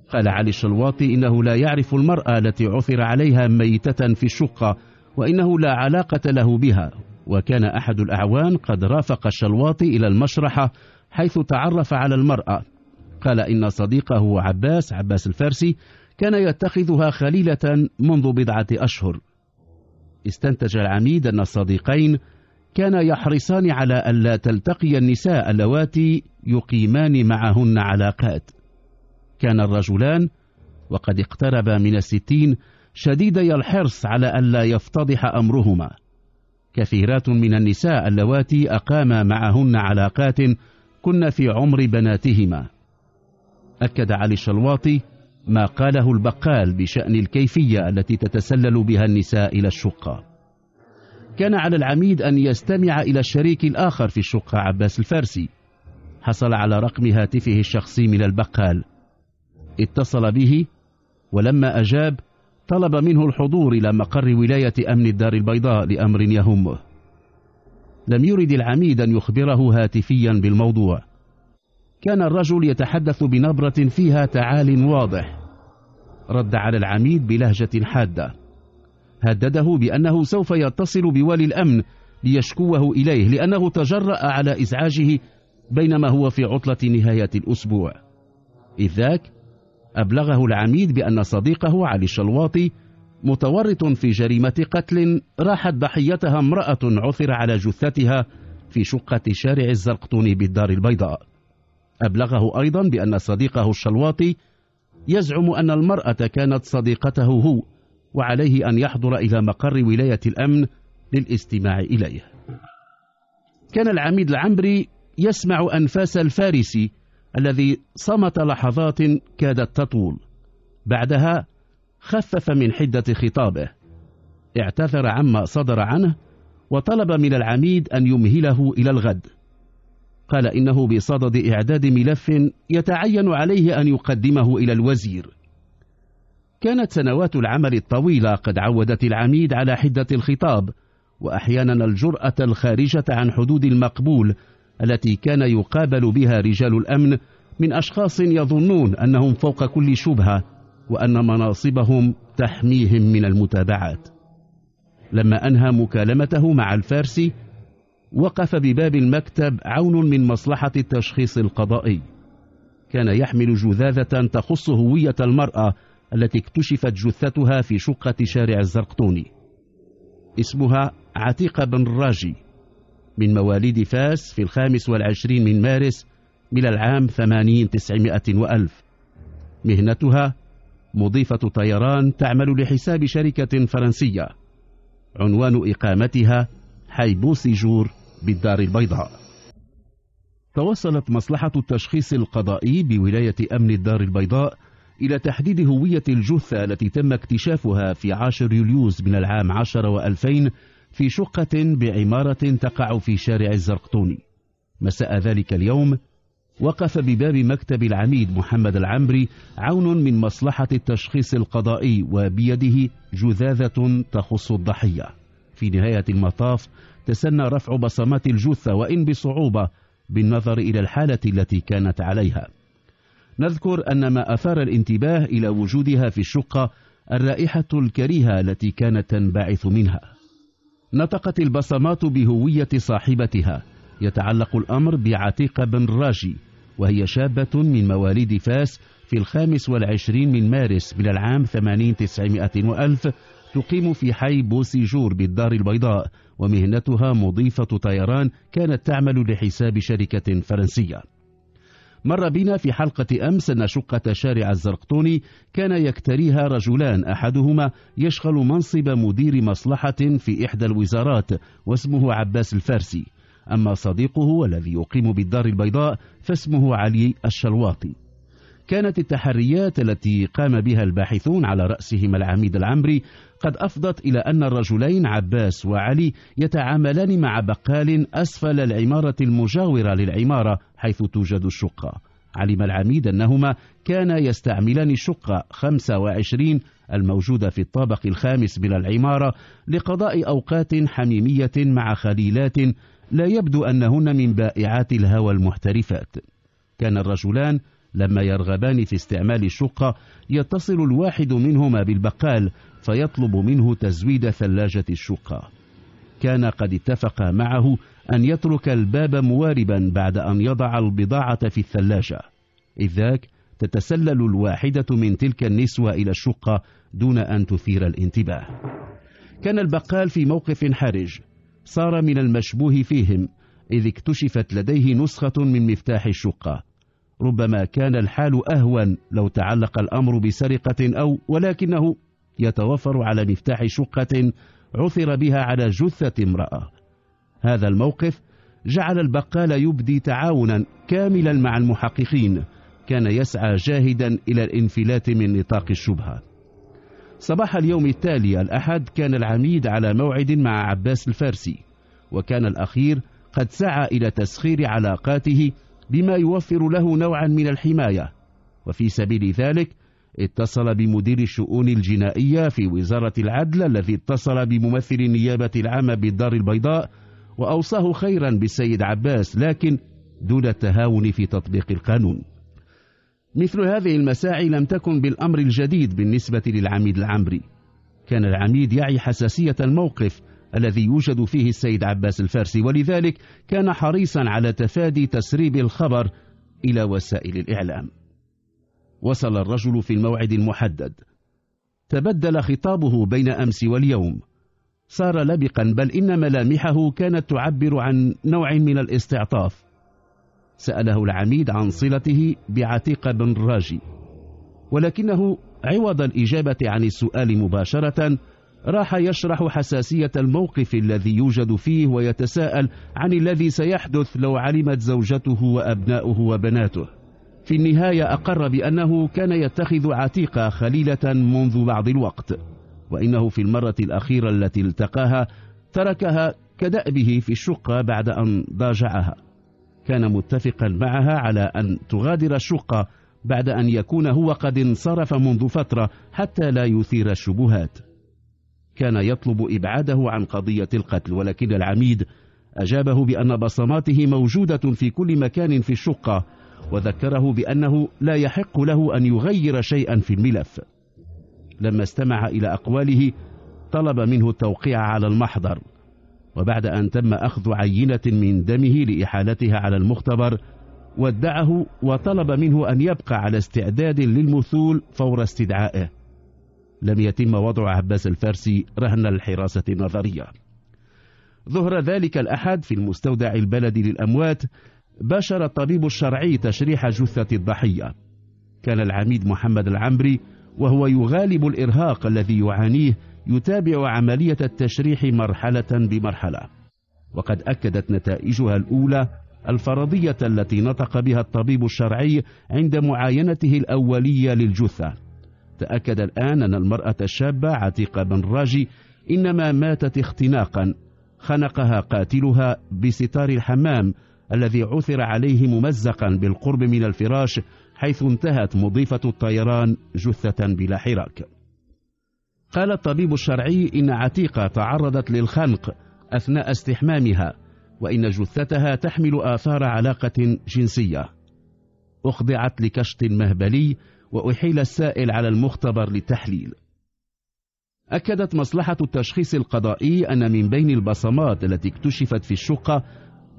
قال علي الشلواطي إنه لا يعرف المرأة التي عثر عليها ميتة في الشقة وإنه لا علاقة له بها وكان أحد الأعوان قد رافق الشلواطي إلى المشرحة حيث تعرف على المرأة قال إن صديقه عباس عباس الفارسي كان يتخذها خليلة منذ بضعة أشهر استنتج العميد أن الصديقين كان يحرصان على ألا تلتقي النساء اللواتي يقيمان معهن علاقات كان الرجلان وقد اقتربا من الستين شديدي الحرص على ألا يفتضح أمرهما كثيرات من النساء اللواتي أقام معهن علاقات كن في عمر بناتهما أكد علي الشلواطي ما قاله البقال بشأن الكيفية التي تتسلل بها النساء إلى الشقة كان على العميد أن يستمع إلى الشريك الآخر في الشقة عباس الفارسي حصل على رقم هاتفه الشخصي من البقال اتصل به ولما أجاب طلب منه الحضور إلى مقر ولاية أمن الدار البيضاء لأمر يهمه لم يرد العميد أن يخبره هاتفيا بالموضوع كان الرجل يتحدث بنبرة فيها تعال واضح رد على العميد بلهجة حادة هدده بأنه سوف يتصل بوالي الأمن ليشكوه إليه لأنه تجرأ على إزعاجه بينما هو في عطلة نهاية الأسبوع إذ ذاك أبلغه العميد بأن صديقه علي الشلواطي متورط في جريمة قتل راحت ضحيتها امرأة عثر على جثتها في شقة شارع الزرقطوني بالدار البيضاء أبلغه أيضا بأن صديقه الشلواطي يزعم أن المرأة كانت صديقته هو وعليه أن يحضر إلى مقر ولاية الأمن للاستماع إليه كان العميد العمري يسمع أنفاس الفارسي الذي صمت لحظات كادت تطول بعدها خفف من حدة خطابه اعتذر عما صدر عنه وطلب من العميد أن يمهله إلى الغد قال إنه بصدد إعداد ملف يتعين عليه أن يقدمه إلى الوزير كانت سنوات العمل الطويلة قد عودت العميد على حدة الخطاب وأحيانا الجرأة الخارجة عن حدود المقبول التي كان يقابل بها رجال الأمن من أشخاص يظنون أنهم فوق كل شبهة وأن مناصبهم تحميهم من المتابعات لما أنهى مكالمته مع الفارسي وقف بباب المكتب عون من مصلحة التشخيص القضائي كان يحمل جذاذة تخص هوية المرأة التي اكتشفت جثتها في شقة شارع الزرقطوني اسمها عتيقة بن راجي من مواليد فاس في الخامس والعشرين من مارس من العام ثمانين تسعمائة وألف مهنتها مضيفة طيران تعمل لحساب شركة فرنسية عنوان إقامتها حي بوسيجور بالدار البيضاء توصلت مصلحة التشخيص القضائي بولاية أمن الدار البيضاء إلى تحديد هوية الجثة التي تم اكتشافها في 10 يوليوز من العام 10 و2000 في شقة بعمارة تقع في شارع الزرقطوني مساء ذلك اليوم وقف بباب مكتب العميد محمد العمري عون من مصلحة التشخيص القضائي وبيده جذاذة تخص الضحية في نهاية المطاف تسنى رفع بصمات الجثة وإن بصعوبة بالنظر إلى الحالة التي كانت عليها نذكر أن ما أثار الانتباه إلى وجودها في الشقة الرائحة الكريهة التي كانت تنبعث منها نطقت البصمات بهوية صاحبتها يتعلق الأمر بعتيقة بن راجي وهي شابة من مواليد فاس في الخامس والعشرين من مارس من العام ثمانين تسعمائة وألف تقيم في حي بوسيجور بالدار البيضاء ومهنتها مضيفة طيران كانت تعمل لحساب شركة فرنسية مر بنا في حلقة أمس أن شقة شارع الزرقطوني كان يكتريها رجلان أحدهما يشغل منصب مدير مصلحة في إحدى الوزارات واسمه عباس الفارسي أما صديقه الذي يقيم بالدار البيضاء فاسمه علي الشلواطي كانت التحريات التي قام بها الباحثون على رأسهم العميد العمري قد أفضت إلى أن الرجلين عباس وعلي يتعاملان مع بقال أسفل العمارة المجاورة للعمارة حيث توجد الشقة علم العميد أنهما كان يستعملان الشقة 25 الموجودة في الطابق الخامس من العمارة لقضاء أوقات حميمية مع خليلات لا يبدو أنهن من بائعات الهوى المحترفات كان الرجلان لما يرغبان في استعمال الشقة يتصل الواحد منهما بالبقال فيطلب منه تزويد ثلاجة الشقة كان قد اتفق معه أن يترك الباب مواربا بعد أن يضع البضاعة في الثلاجة إذ ذاك تتسلل الواحدة من تلك النسوة إلى الشقة دون أن تثير الانتباه كان البقال في موقف حرج صار من المشبوه فيهم إذ اكتشفت لديه نسخة من مفتاح الشقة ربما كان الحال أهون لو تعلق الأمر بسرقة أو ولكنه يتوفر على مفتاح شقة عثر بها على جثة امرأة هذا الموقف جعل البقال يبدي تعاونا كاملا مع المحققين كان يسعى جاهدا إلى الانفلات من نطاق الشبهة صباح اليوم التالي الأحد كان العميد على موعد مع عباس الفارسي وكان الأخير قد سعى إلى تسخير علاقاته بما يوفر له نوعا من الحماية وفي سبيل ذلك اتصل بمدير الشؤون الجنائية في وزارة العدل الذي اتصل بممثل النيابة العامة بالدار البيضاء وأوصاه خيرا بالسيد عباس لكن دون التهاون في تطبيق القانون مثل هذه المساعي لم تكن بالأمر الجديد بالنسبة للعميد العمري كان العميد يعي حساسية الموقف الذي يوجد فيه السيد عباس الفارسي ولذلك كان حريصا على تفادي تسريب الخبر إلى وسائل الإعلام وصل الرجل في الموعد المحدد تبدل خطابه بين أمس واليوم صار لبقا بل إن ملامحه كانت تعبر عن نوع من الاستعطاف سأله العميد عن صلته بعتيق بن راجي ولكنه عوض الإجابة عن السؤال مباشرة راح يشرح حساسية الموقف الذي يوجد فيه ويتساءل عن الذي سيحدث لو علمت زوجته وأبناؤه وبناته في النهاية أقر بأنه كان يتخذ عتيقة خليلة منذ بعض الوقت وإنه في المرة الأخيرة التي التقاها تركها كدأبه في الشقة بعد أن ضاجعها كان متفقا معها على أن تغادر الشقة بعد أن يكون هو قد انصرف منذ فترة حتى لا يثير الشبهات كان يطلب إبعاده عن قضية القتل ولكن العميد أجابه بأن بصماته موجودة في كل مكان في الشقة وذكره بأنه لا يحق له أن يغير شيئا في الملف لما استمع إلى أقواله طلب منه التوقيع على المحضر وبعد أن تم أخذ عينة من دمه لإحالتها على المختبر ودعه وطلب منه أن يبقى على استعداد للمثول فور استدعائه لم يتم وضع عباس الفارسي رهن الحراسة النظرية ظهر ذلك الأحد في المستودع البلدي للأموات باشر الطبيب الشرعي تشريح جثة الضحية كان العميد محمد العمري وهو يغالب الإرهاق الذي يعانيه يتابع عملية التشريح مرحلة بمرحلة وقد أكدت نتائجها الأولى الفرضية التي نطق بها الطبيب الشرعي عند معاينته الأولية للجثة تأكد الآن أن المرأة الشابة عتيقة بن راجي إنما ماتت اختناقا خنقها قاتلها بستار الحمام الذي عثر عليه ممزقا بالقرب من الفراش حيث انتهت مضيفة الطيران جثة بلا حراك قال الطبيب الشرعي إن عتيقة تعرضت للخنق أثناء استحمامها وإن جثتها تحمل آثار علاقة جنسية أخضعت لكشط مهبلي وأحيل السائل على المختبر للتحليل أكدت مصلحة التشخيص القضائي أن من بين البصمات التي اكتشفت في الشقة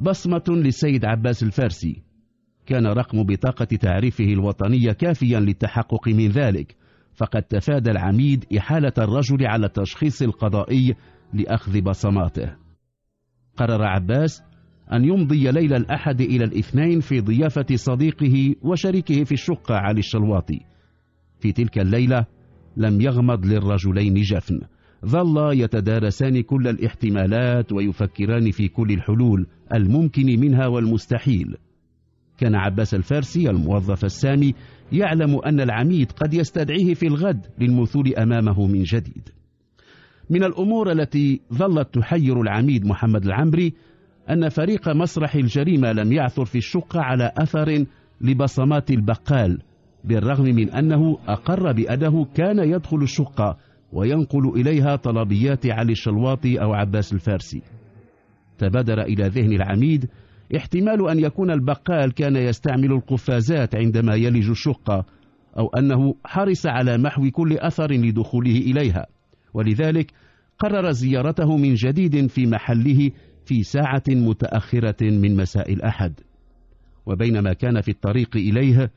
بصمة للسيد عباس الفارسي كان رقم بطاقة تعريفه الوطنية كافيا للتحقق من ذلك فقد تفادى العميد إحالة الرجل على التشخيص القضائي لأخذ بصماته قرر عباس أن يمضي ليلة الأحد إلى الاثنين في ضيافة صديقه وشريكه في الشقة علي الشلواطي في تلك الليلة لم يغمض للرجلين جفن ظلا يتدارسان كل الاحتمالات ويفكران في كل الحلول الممكن منها والمستحيل كان عباس الفارسي الموظف السامي يعلم أن العميد قد يستدعيه في الغد للمثول أمامه من جديد من الأمور التي ظلت تحير العميد محمد العمري أن فريق مسرح الجريمة لم يعثر في الشقة على أثر لبصمات البقال بالرغم من أنه أقر بأنه كان يدخل الشقة وينقل إليها طلبيات علي الشلواطي أو عباس الفارسي تبادر إلى ذهن العميد احتمال أن يكون البقال كان يستعمل القفازات عندما يلج الشقة أو أنه حرص على محو كل أثر لدخوله إليها ولذلك قرر زيارته من جديد في محله في ساعة متأخرة من مساء الأحد وبينما كان في الطريق إليها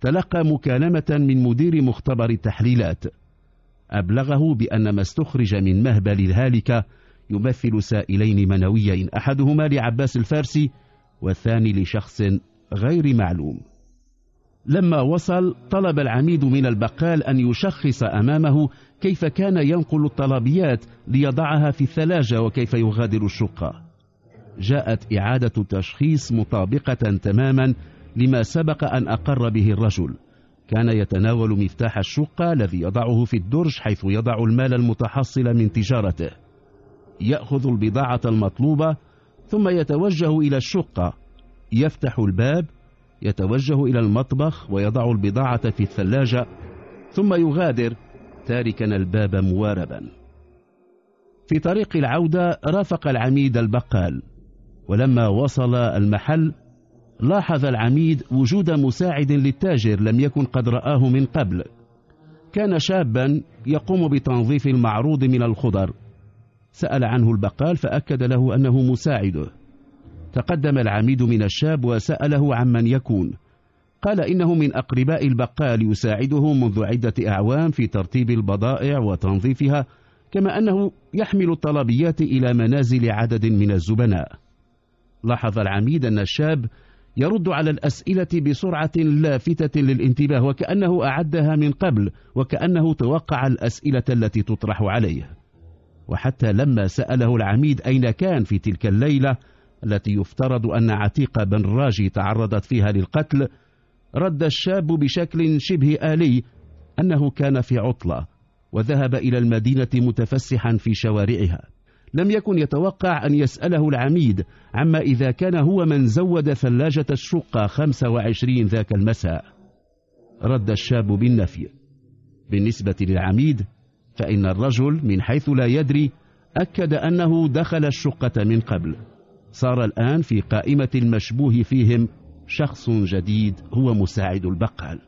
تلقى مكالمة من مدير مختبر التحليلات أبلغه بأن ما استخرج من مهبل الهالكة يمثل سائلين منويين أحدهما لعباس الفارسي والثاني لشخص غير معلوم لما وصل طلب العميد من البقال أن يشخص أمامه كيف كان ينقل الطلبيات ليضعها في الثلاجة وكيف يغادر الشقة جاءت إعادة تشخيص مطابقة تماما لما سبق أن أقر به الرجل كان يتناول مفتاح الشقة الذي يضعه في الدرج حيث يضع المال المتحصل من تجارته يأخذ البضاعة المطلوبة ثم يتوجه إلى الشقة يفتح الباب يتوجه إلى المطبخ ويضع البضاعة في الثلاجة ثم يغادر تاركا الباب مواربا في طريق العودة رافق العميد البقال ولما وصل المحل لاحظ العميد وجود مساعد للتاجر لم يكن قد رآه من قبل كان شابا يقوم بتنظيف المعروض من الخضر سأل عنه البقال فأكد له أنه مساعده تقدم العميد من الشاب وسأله عمن يكون قال إنه من أقرباء البقال يساعده منذ عدة أعوام في ترتيب البضائع وتنظيفها كما أنه يحمل الطلبيات إلى منازل عدد من الزبناء لاحظ العميد أن الشاب يرد على الأسئلة بسرعة لافتة للانتباه وكأنه أعدها من قبل وكأنه توقع الأسئلة التي تطرح عليه وحتى لما سأله العميد أين كان في تلك الليلة التي يفترض أن عتيقة بن راجي تعرضت فيها للقتل رد الشاب بشكل شبه آلي أنه كان في عطلة وذهب إلى المدينة متفسحا في شوارعها لم يكن يتوقع أن يسأله العميد عما إذا كان هو من زود ثلاجة الشقة 25 ذاك المساء رد الشاب بالنفي بالنسبة للعميد فإن الرجل من حيث لا يدري أكد أنه دخل الشقة من قبل صار الآن في قائمة المشبوه فيهم شخص جديد هو مساعد البقال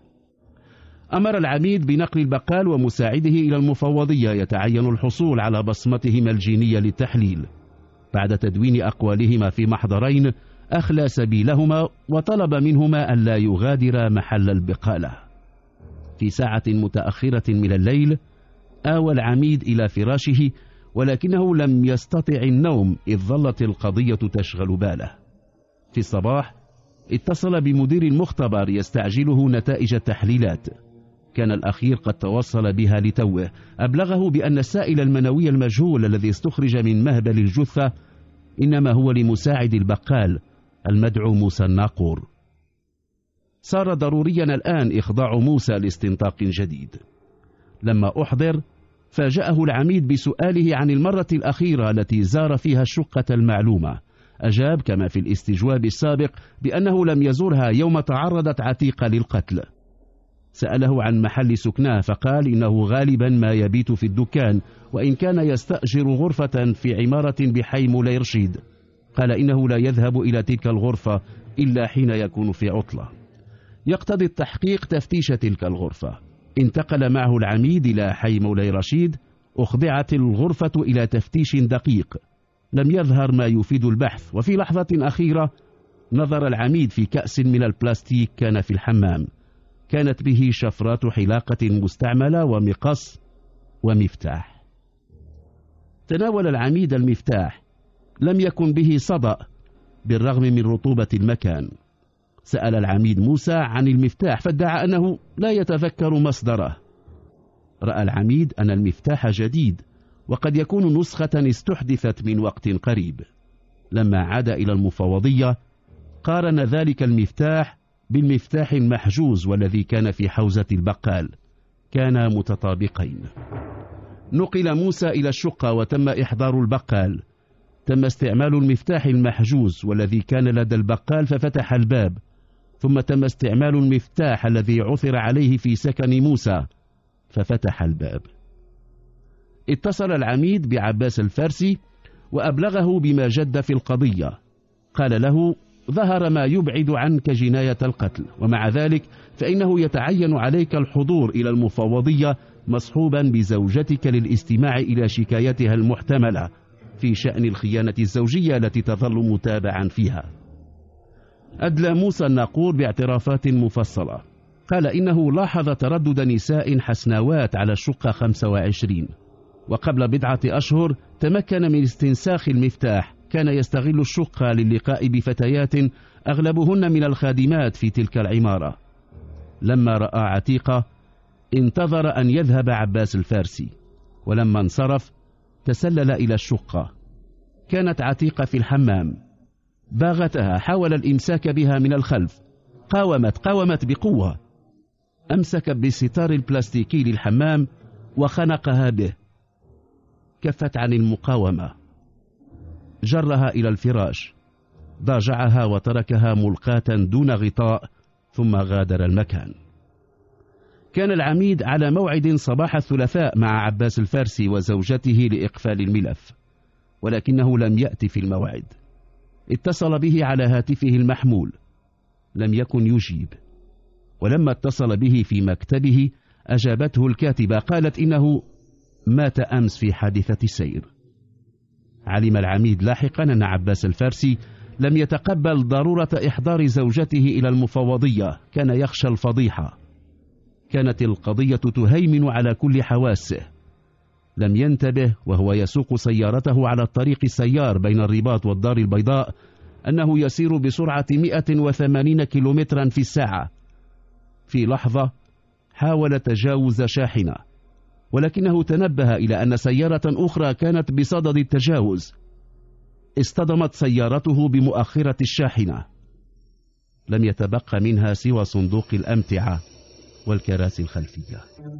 أمر العميد بنقل البقال ومساعده إلى المفوضية يتعين الحصول على بصمتهما الجينية للتحليل بعد تدوين أقوالهما في محضرين أخلى سبيلهما وطلب منهما أن لا يغادر محل البقالة في ساعة متأخرة من الليل آوى العميد إلى فراشه ولكنه لم يستطع النوم إذ ظلت القضية تشغل باله في الصباح اتصل بمدير المختبر يستعجله نتائج التحليلات كان الأخير قد توصل بها لتوه أبلغه بأن السائل المنوي المجهول الذي استخرج من مهبل الجثة إنما هو لمساعد البقال المدعو موسى الناقور صار ضروريا الآن إخضاع موسى لاستنطاق جديد لما أحضر فاجأه العميد بسؤاله عن المرة الأخيرة التي زار فيها الشقة المعلومة أجاب كما في الاستجواب السابق بأنه لم يزرها يوم تعرضت عتيقة للقتل سأله عن محل سكناه فقال إنه غالبا ما يبيت في الدكان وإن كان يستأجر غرفة في عمارة بحي مولى رشيد قال إنه لا يذهب إلى تلك الغرفة إلا حين يكون في عطلة يقتضي التحقيق تفتيش تلك الغرفة انتقل معه العميد إلى حي مولاي رشيد أخضعت الغرفة إلى تفتيش دقيق لم يظهر ما يفيد البحث وفي لحظة أخيرة نظر العميد في كأس من البلاستيك كان في الحمام كانت به شفرات حلاقة مستعملة ومقص ومفتاح تناول العميد المفتاح لم يكن به صدأ بالرغم من رطوبة المكان سأل العميد موسى عن المفتاح فادعى أنه لا يتذكر مصدره رأى العميد أن المفتاح جديد وقد يكون نسخة استحدثت من وقت قريب لما عاد إلى المفوضية قارن ذلك المفتاح بالمفتاح المحجوز والذي كان في حوزة البقال كانا متطابقين نقل موسى إلى الشقة وتم إحضار البقال تم استعمال المفتاح المحجوز والذي كان لدى البقال ففتح الباب ثم تم استعمال المفتاح الذي عثر عليه في سكن موسى ففتح الباب اتصل العميد بعباس الفارسي وأبلغه بما جد في القضية قال له ظهر ما يبعد عنك جناية القتل ومع ذلك فإنه يتعين عليك الحضور إلى المفوضية مصحوبا بزوجتك للاستماع إلى شكايتها المحتملة في شأن الخيانة الزوجية التي تظل متابعا فيها أدلى موسى الناقور باعترافات مفصلة قال إنه لاحظ تردد نساء حسناوات على الشقة 25 وقبل بضعة أشهر تمكن من استنساخ المفتاح كان يستغل الشقة للقاء بفتيات أغلبهن من الخادمات في تلك العمارة لما رأى عتيقة انتظر أن يذهب عباس الفارسي ولما انصرف تسلل إلى الشقة كانت عتيقة في الحمام باغتها حاول الإمساك بها من الخلف قاومت قاومت بقوة أمسك بالستار البلاستيكي للحمام وخنقها به كفت عن المقاومة جرها إلى الفراش ضاجعها وتركها ملقاة دون غطاء ثم غادر المكان كان العميد على موعد صباح الثلاثاء مع عباس الفارسي وزوجته لإقفال الملف ولكنه لم يأتي في الموعد اتصل به على هاتفه المحمول لم يكن يجيب ولما اتصل به في مكتبه أجابته الكاتبة قالت إنه مات أمس في حادثة سير علم العميد لاحقا أن عباس الفارسي لم يتقبل ضرورة إحضار زوجته إلى المفوضية كان يخشى الفضيحة كانت القضية تهيمن على كل حواسه لم ينتبه وهو يسوق سيارته على الطريق السيار بين الرباط والدار البيضاء أنه يسير بسرعة 180 كيلومترا في الساعة في لحظة حاول تجاوز شاحنة ولكنه تنبه إلى أن سيارة أخرى كانت بصدد التجاوز اصطدمت سيارته بمؤخرة الشاحنة لم يتبق منها سوى صندوق الأمتعة والكراسي الخلفية